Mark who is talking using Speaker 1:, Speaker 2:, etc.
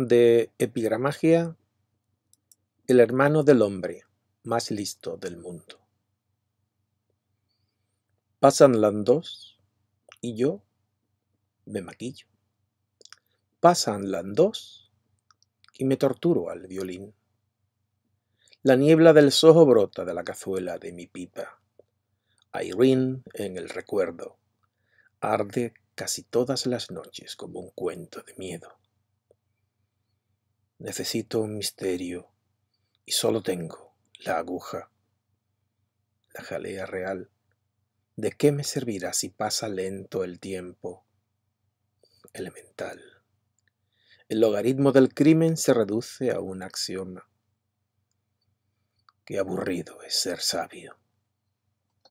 Speaker 1: de epigramagia,
Speaker 2: el hermano del hombre más listo del mundo. Pasan las dos y yo me maquillo. Pasan las dos y me torturo al violín. La niebla del sojo brota de la cazuela de mi pipa. Irene en el recuerdo arde casi todas las noches como un cuento de miedo. Necesito un misterio y solo tengo la aguja, la jalea real. ¿De qué me servirá si pasa lento el tiempo? Elemental. El logaritmo del crimen se reduce a un axioma. Qué aburrido es ser sabio.